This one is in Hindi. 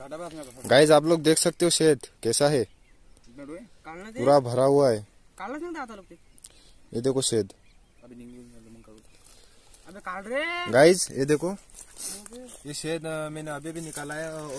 गाइज आप लोग देख सकते हो शेत कैसा है पूरा भरा हुआ है ये देखो शेत गाइज ये देखो ये शेड मैंने अभी भी निकाला है